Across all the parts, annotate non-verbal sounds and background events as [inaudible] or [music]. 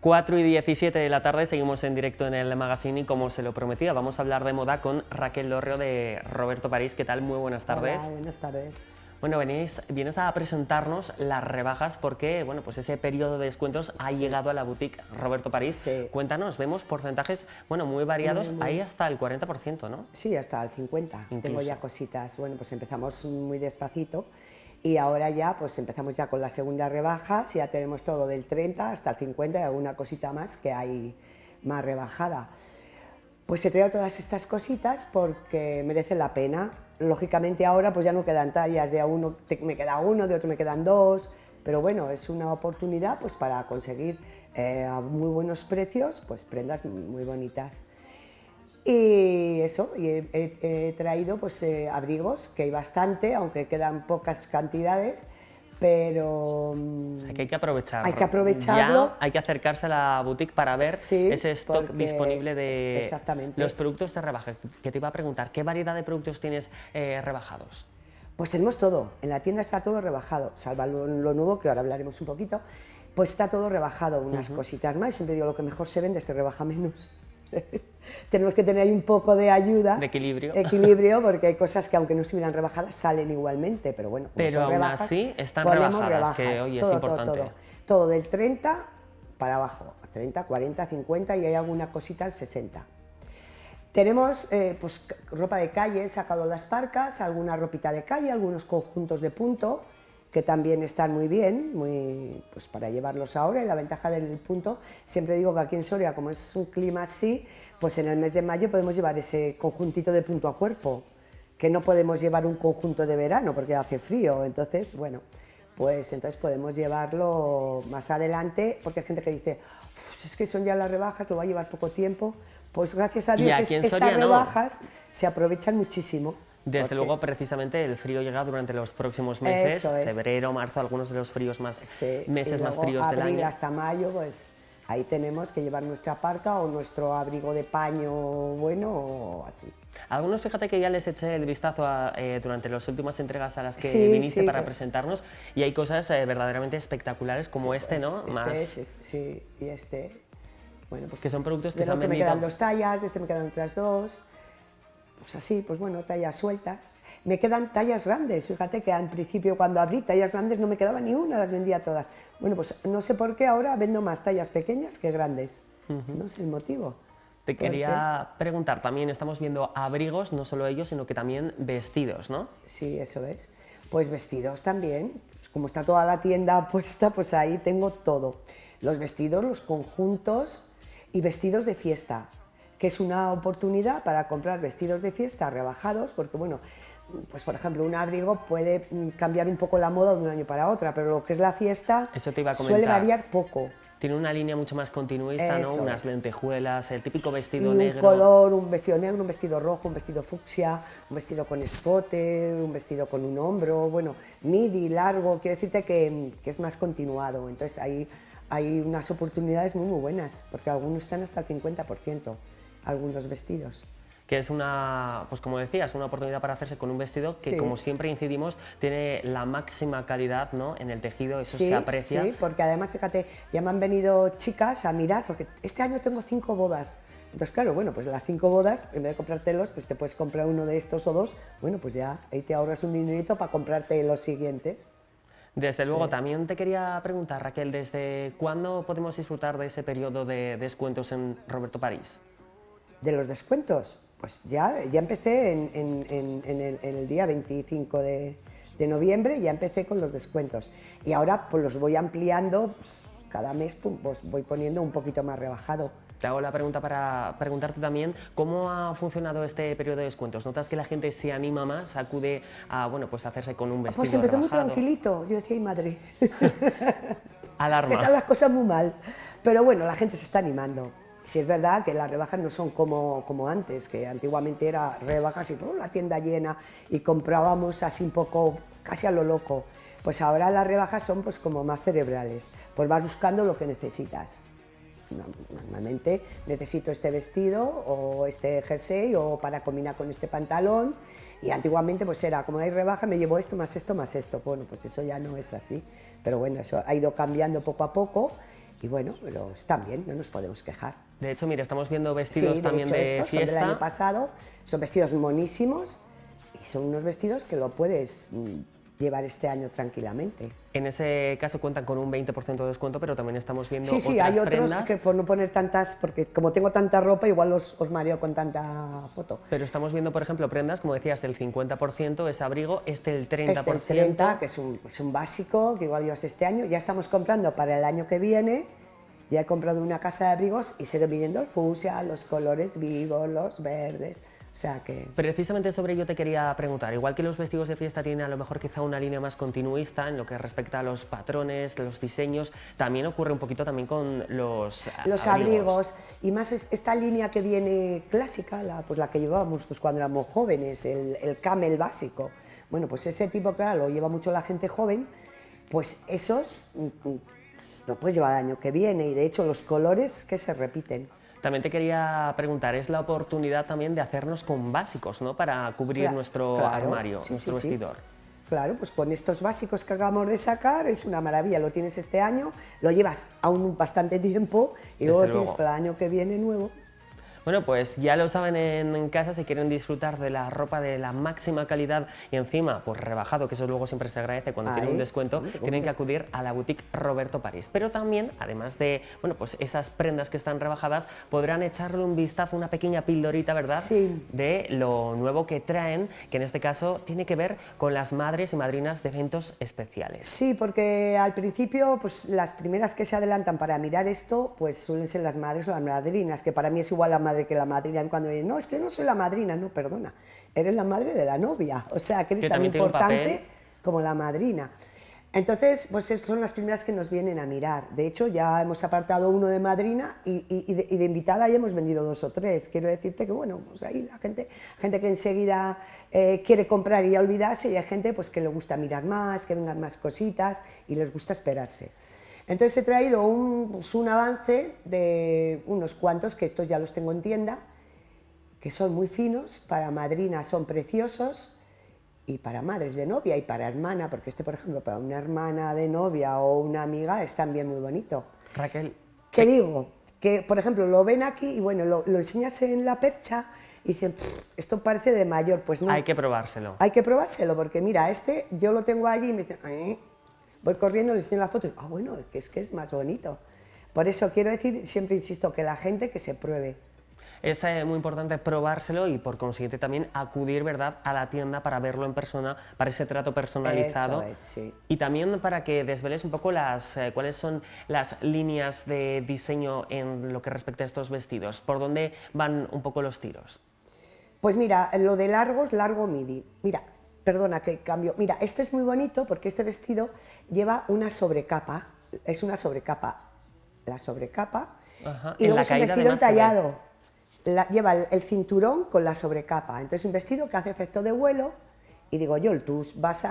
4 y 17 de la tarde seguimos en directo en el magazine y como se lo prometía, vamos a hablar de moda con Raquel Dorreo de Roberto París. ¿Qué tal? Muy buenas tardes. buenas tardes. Bueno, venís, vienes a presentarnos las rebajas porque bueno, pues ese periodo de descuentos ha llegado a la boutique Roberto París. Cuéntanos, vemos porcentajes bueno, muy variados, ahí hasta el 40%, ¿no? Sí, hasta el 50%. Tengo ya cositas. Bueno, pues empezamos muy despacito y ahora ya pues empezamos ya con la segunda rebaja si ya tenemos todo del 30 hasta el 50 y alguna cosita más que hay más rebajada. Pues he traído todas estas cositas porque merece la pena. Lógicamente ahora pues ya no quedan tallas, de a uno me queda uno, de otro me quedan dos, pero bueno, es una oportunidad pues para conseguir eh, a muy buenos precios pues prendas muy bonitas y he, traído pues eh, abrigos, que hay bastante, aunque quedan pocas cantidades, pero... Mm, hay que aprovecharlo. Hay que aprovecharlo. hay que acercarse a la boutique para ver ese stock disponible de exactamente. los productos de rebaja. Que te iba a preguntar, ¿qué variedad de productos tienes eh, rebajados? Pues tenemos todo, en la tienda está todo rebajado, salvo lo, nuevo, que ahora hablaremos un poquito, pues está todo rebajado, unas cositas más, siempre digo, lo que mejor se vende se rebaja menos. [laughs] tenemos que tener ahí un poco de ayuda. De equilibrio. Equilibrio, porque hay cosas que aunque no se estuvieran rebajadas salen igualmente, pero bueno, así están rebajas que hoy todo, es importante. Todo, del 30 para abajo, 30, 40, 50 y hay alguna cosita al 60. Tenemos eh, pues, ropa de calle, sacado las parcas, alguna ropita de calle, algunos conjuntos de punto, que también están muy bien, muy, pues para llevarlos ahora. Y la ventaja del punto, siempre digo que aquí en Soria, como es un clima así, pues en el mes de mayo podemos llevar ese conjuntito de punto a cuerpo, que no podemos llevar un conjunto de verano porque hace frío. Entonces, bueno, pues entonces podemos llevarlo más adelante, porque hay gente que dice, es que son ya las rebajas, lo va a llevar poco tiempo. Pues gracias a Dios estas rebajas se aprovechan muchísimo. Desde luego, precisamente el frío llega durante los próximos meses, febrero, marzo, algunos de los fríos más meses más fríos abril del año. hasta mayo, pues ahí tenemos que llevar nuestra parca o nuestro abrigo de paño bueno o así. Algunos, fíjate que ya les eché el vistazo eh, durante las últimas entregas a las que viniste para presentarnos y hay cosas eh, verdaderamente espectaculares como este, pues, ¿no? Este sí, y este. Bueno, pues que son productos que se han Me quedan dos tallas, de este me quedan otras dos pues así, pues bueno, tallas sueltas. Me quedan tallas grandes, fíjate que al principio cuando abrí tallas grandes no me quedaba ni una, las vendía todas. Bueno, pues no sé por qué ahora vendo más tallas pequeñas que grandes, no es el motivo. Te quería preguntar, también estamos viendo abrigos, no solo ellos, sino que también vestidos, ¿no? Sí, eso es. Pues vestidos también, pues como está toda la tienda [laughs] puesta, pues ahí tengo todo. Los vestidos, los conjuntos y vestidos de fiesta que es una oportunidad para comprar vestidos de fiesta rebajados, porque bueno, pues por ejemplo, un abrigo puede mm, cambiar un poco la moda de un año para otra, pero lo que es la fiesta suele variar poco. Tiene una línea mucho más continuista, ¿no? Unas lentejuelas, el típico vestido y negro. Un color, un vestido negro, un vestido rojo, un vestido fucsia, un vestido con escote, un vestido con un hombro, bueno, midi, largo, quiero decirte que, que es más continuado. Entonces hay, hay unas oportunidades muy, muy buenas, porque algunos están hasta el 50% algunos vestidos que es una, pues como decías, una oportunidad para hacerse con un vestido que, como siempre incidimos, tiene la máxima calidad ¿no? en el tejido, eso se aprecia. Sí, porque además, fíjate, ya me han venido chicas a mirar, porque este año tengo cinco bodas. Entonces, claro, bueno, pues las cinco bodas, en vez de comprártelos, pues te puedes comprar uno de estos o dos, bueno, pues ya ahí te ahorras un dinerito para comprarte los siguientes. Desde luego, también te quería preguntar, Raquel, ¿desde cuándo podemos disfrutar de ese periodo de descuentos en Roberto París? de los descuentos. Pues ya, ya empecé en, el, día 25 de, noviembre, ya empecé con los descuentos. Y ahora pues los voy ampliando, pues, cada mes pues, voy poniendo un poquito más rebajado. Te hago la pregunta para preguntarte también cómo ha funcionado este periodo de descuentos. ¿Notas que la gente se anima más, acude a bueno, pues hacerse con un vestido? Pues empezó muy tranquilito. Yo decía, ay madre. [laughs] Alarma. [laughs] Están las cosas muy mal. Pero bueno, la gente se está animando. Si es verdad que las rebajas no son como, como antes, que antiguamente era rebajas y por oh, la tienda llena y comprábamos así un poco, casi a lo loco. Pues ahora las rebajas son pues como más cerebrales, pues vas buscando lo que necesitas. Normalmente necesito este vestido o este jersey o para combinar con este pantalón y antiguamente pues era, como hay rebaja, me llevo esto, más esto, más esto. Bueno, pues eso ya no es así. Pero bueno, eso ha ido cambiando poco a poco y bueno, pero están bien, no nos podemos quejar. De hecho, mira, estamos viendo vestidos también de, fiesta. Son del año pasado, son vestidos monísimos y son unos vestidos que lo puedes mm, llevar este año tranquilamente. En ese caso cuentan con un 20% de descuento, pero también estamos viendo sí, sí, hay otros que por no poner tantas, porque como tengo tanta ropa, igual los, os mareo con tanta foto. Pero estamos viendo, por ejemplo, prendas, como decías, del 50% es abrigo, este el 30%. Este el 30%, que es un, es un básico, que igual llevas este año, ya estamos comprando para el año que viene, ya he comprado una casa de abrigos y sigue viniendo el fucsia, los colores vivos, los verdes. O sea que... Precisamente sobre ello te quería preguntar. Igual que los vestidos de fiesta tienen a lo mejor quizá una línea más continuista en lo que respecta a los patrones, los diseños, también ocurre un poquito también con los eh, Los abrigos. Y más esta línea que viene clásica, la, pues la que llevábamos cuando éramos jóvenes, el, el camel básico. Bueno, pues ese tipo, claro, lo lleva mucho la gente joven, pues esos mm, mm, lo puedes llevar el año que viene y de hecho los colores que se repiten. También te quería preguntar, es la oportunidad también de hacernos con básicos, ¿no? Para cubrir nuestro armario, nuestro vestidor. Claro, pues con estos básicos que acabamos de sacar es una maravilla, lo tienes este año, lo llevas aún bastante tiempo y luego lo tienes para el año que viene nuevo. Bueno, pues ya lo saben en casa, si quieren disfrutar de la ropa de la máxima calidad y encima, pues rebajado, que eso luego siempre se agradece cuando tiene un descuento, tienen que acudir a la boutique Roberto París. Pero también, además de, bueno, pues esas prendas que están rebajadas, podrán echarle un vistazo, una pequeña pildorita, ¿verdad? Sí. De lo nuevo que traen, que en este caso tiene que ver con las madres y madrinas de eventos especiales. Sí, porque al principio, pues las primeras que se adelantan para mirar esto, pues suelen ser las madres o las madrinas, que para mí es igual a que la madrina. Cuando no, es que no soy la madrina, no, perdona, eres la madre de la novia. O sea, que eres tan importante como la madrina. Entonces, pues son las primeras que nos vienen a mirar. De hecho, ya hemos apartado uno de madrina y, de, invitada ya hemos vendido dos o tres. Quiero decirte que, bueno, pues ahí la gente, gente que enseguida eh, quiere comprar y olvidarse y hay gente pues, que le gusta mirar más, que vengan más cositas y les gusta esperarse. Entonces he traído pues, un, avance de unos cuantos, que estos ya los tengo en tienda, que son muy finos, para madrina son preciosos y para madres de novia y para hermana, porque este, por ejemplo, para una hermana de novia o una amiga es también muy bonito. Raquel. ¿Qué, digo? Que, por ejemplo, lo ven aquí y bueno, lo, lo enseñas en la percha y dicen, esto parece de mayor, pues no. Hay que probárselo. Hay que probárselo, porque mira, este yo lo tengo allí y me dicen, eh, Voy corriendo, le enseño la foto y ah, bueno, es que es, que es más bonito. Por eso quiero decir, siempre insisto, que la gente que se pruebe, es eh, muy importante probárselo y por consiguiente también acudir ¿verdad? a la tienda para verlo en persona, para ese trato personalizado. Eso es, sí. Y también para que desveles un poco las eh, cuáles son las líneas de diseño en lo que respecta a estos vestidos, por dónde van un poco los tiros. Pues mira, lo de largos, largo midi. Mira, Perdona que cambio. Mira, este es muy bonito porque este vestido lleva una sobrecapa. Es una sobrecapa. La sobrecapa. Y luego es un vestido entallado. lleva el, cinturón con la sobrecapa. Entonces, un vestido que hace efecto de vuelo. Y digo, yo, tú vas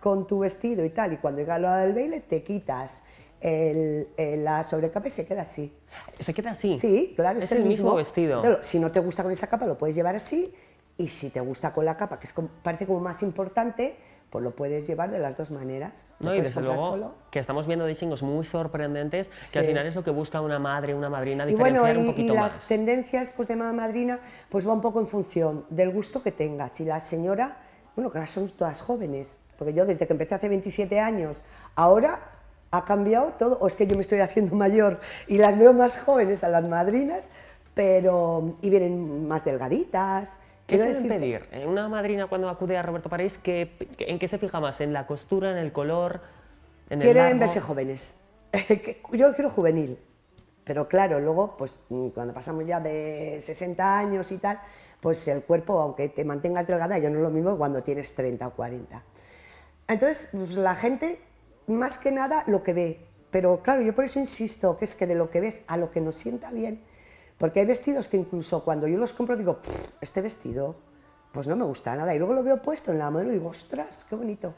con tu vestido y tal. Y cuando llega al baile, te quitas la sobrecapa y se queda así. ¿Se queda así? Sí, claro, es, el, mismo, vestido. si no te gusta con esa capa, lo puedes llevar así y si te gusta con la capa, que parece como más importante, pues lo puedes llevar de las dos maneras. no, y desde luego que estamos viendo diseños muy sorprendentes, que al final es lo que busca una madre, una madrina, diferenciar bueno, y, un poquito y las tendencias pues, de madrina, pues va un poco en función del gusto que tenga Si la señora, bueno, que ahora somos todas jóvenes, porque yo desde que empecé hace 27 años, ahora ha cambiado todo, o es que yo me estoy haciendo [laughs] mayor y las veo más jóvenes a las madrinas, pero y vienen más delgaditas, ¿Qué suelen pedir? Eh, una madrina cuando acude a Roberto París, ¿en qué se fija más? ¿En la costura, en el color? En Quieren verse jóvenes. [laughs] Yo quiero juvenil, pero claro, luego, pues mm, cuando pasamos ya de 60 años y tal, pues el cuerpo, aunque te mantengas delgada, ya no es lo mismo cuando tienes 30 o 40. Entonces, pues, la gente, más que nada, lo que ve. Pero claro, yo por eso insisto, que es que de lo que ves a lo que nos sienta bien, porque hay vestidos que incluso cuando yo los compro digo, este vestido, pues no me gusta nada. Y luego lo veo puesto en la modelo y digo, ostras, qué bonito.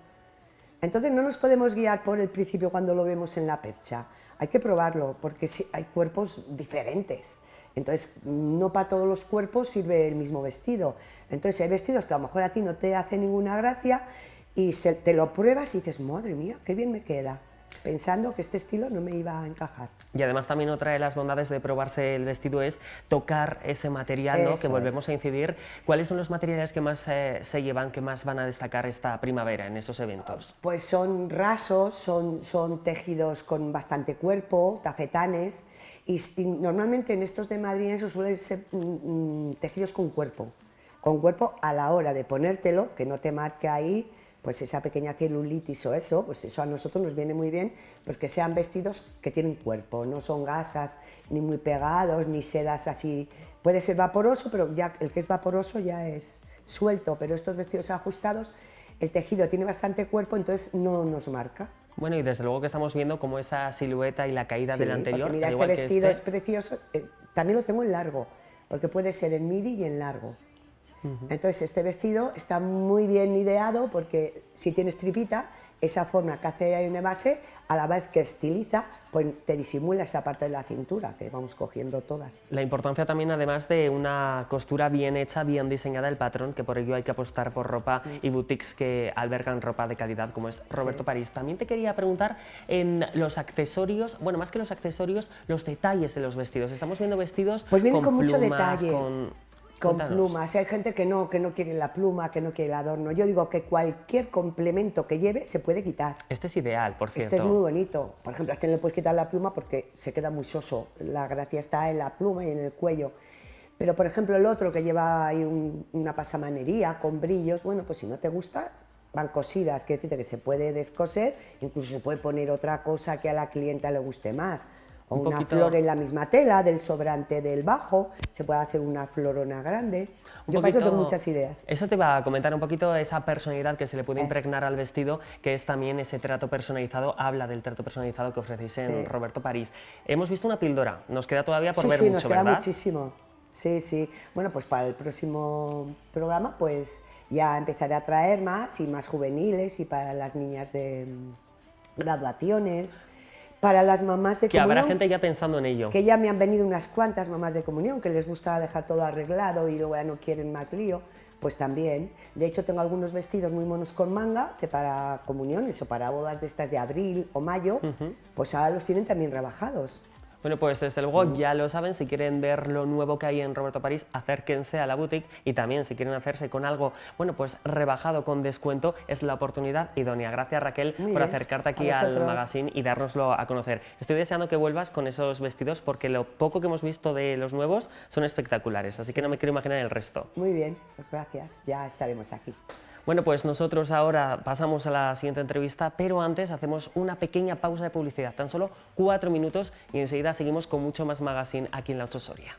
Entonces no nos podemos guiar por el principio cuando lo vemos en la percha. Hay que probarlo porque hay cuerpos diferentes. Entonces no para todos los cuerpos sirve el mismo vestido. Entonces hay vestidos que a lo mejor a ti no te hace ninguna gracia y te lo pruebas y dices, madre mía, qué bien me queda pensando que este estilo no me iba a encajar. Y además también otra de las bondades de probarse el vestido es tocar ese material, ¿no? que volvemos a incidir. ¿Cuáles son los materiales que más eh, se llevan, que más van a destacar esta primavera en esos eventos? Pues son rasos, son, son tejidos con bastante cuerpo, tafetanes, y, normalmente en estos de Madrid eso suelen ser mm, mm, tejidos con cuerpo con cuerpo a la hora de ponértelo, que no te marque ahí pues esa pequeña celulitis o eso, pues eso a nosotros nos viene muy bien, pues que sean vestidos que tienen cuerpo, no son gasas, ni muy pegados, ni sedas así. Puede ser vaporoso, pero ya el que es vaporoso ya es suelto, pero estos vestidos ajustados, el tejido tiene bastante cuerpo, entonces no nos marca. Bueno, y desde luego que estamos viendo como esa silueta y la caída del anterior. Mira, este vestido este. es precioso. Eh, también lo tengo en largo, porque puede ser en midi y en largo. Entonces este vestido está muy bien ideado porque si tienes tripita, esa forma que hace una base, a la vez que estiliza, pues te disimula esa parte de la cintura que vamos cogiendo todas. La importancia también, además, de una costura bien hecha, bien diseñada el patrón, que por ello hay que apostar por ropa y boutiques que albergan ropa de calidad, como es Roberto París. También te quería preguntar en los accesorios, bueno, más que los accesorios, los detalles de los vestidos. Estamos viendo vestidos pues con, mucho detalle. Con plumas. Hay gente que no, que no quiere la pluma, que no quiere el adorno. Yo digo que cualquier complemento que lleve se puede quitar. Este es ideal, por cierto. Este es muy bonito. Por ejemplo, a este le puedes quitar la pluma porque se queda muy soso. La gracia está en la pluma y en el cuello. Pero, por ejemplo, el otro que lleva ahí una pasamanería con brillos, bueno, pues si no te gusta, van cosidas, quiere decirte que se puede descoser, incluso se puede poner otra cosa que a la clienta le guste más o una flor en la misma tela, del sobrante del bajo, se puede hacer una florona grande. Yo paso muchas ideas. Eso te va a comentar un poquito esa personalidad que se le puede impregnar al vestido, que es también ese trato personalizado, habla del trato personalizado que ofrecéis en Roberto París. Hemos visto una píldora, nos queda todavía por mucho, ver sí, sí, nos queda muchísimo. Sí, sí. Bueno, pues para el próximo programa, pues ya empezaré a traer más y más juveniles y para las niñas de mm, graduaciones para las mamás de comunión. Que habrá gente ya pensando en ello. Que ya me han venido unas cuantas mamás de comunión que les gusta dejar todo arreglado y luego ya no quieren más lío. Pues también. De hecho, tengo algunos vestidos muy monos con manga que para comuniones o para bodas de estas de abril o mayo, pues ahora los tienen también rebajados. Bueno, pues desde luego ya lo saben, si quieren ver lo nuevo que hay en Roberto París, acérquense a la boutique y también si quieren hacerse con algo, bueno, pues rebajado con descuento, es la oportunidad idónea. Gracias Raquel por acercarte aquí al magazine y dárnoslo a conocer. Estoy deseando que vuelvas con esos vestidos porque lo poco que hemos visto de los nuevos son espectaculares, así que no me quiero imaginar el resto. Muy bien, pues gracias, ya estaremos aquí. Bueno, pues nosotros ahora pasamos a la siguiente entrevista, pero antes hacemos una pequeña pausa de publicidad, tan solo cuatro minutos, y enseguida seguimos con mucho más magazine aquí en La soria.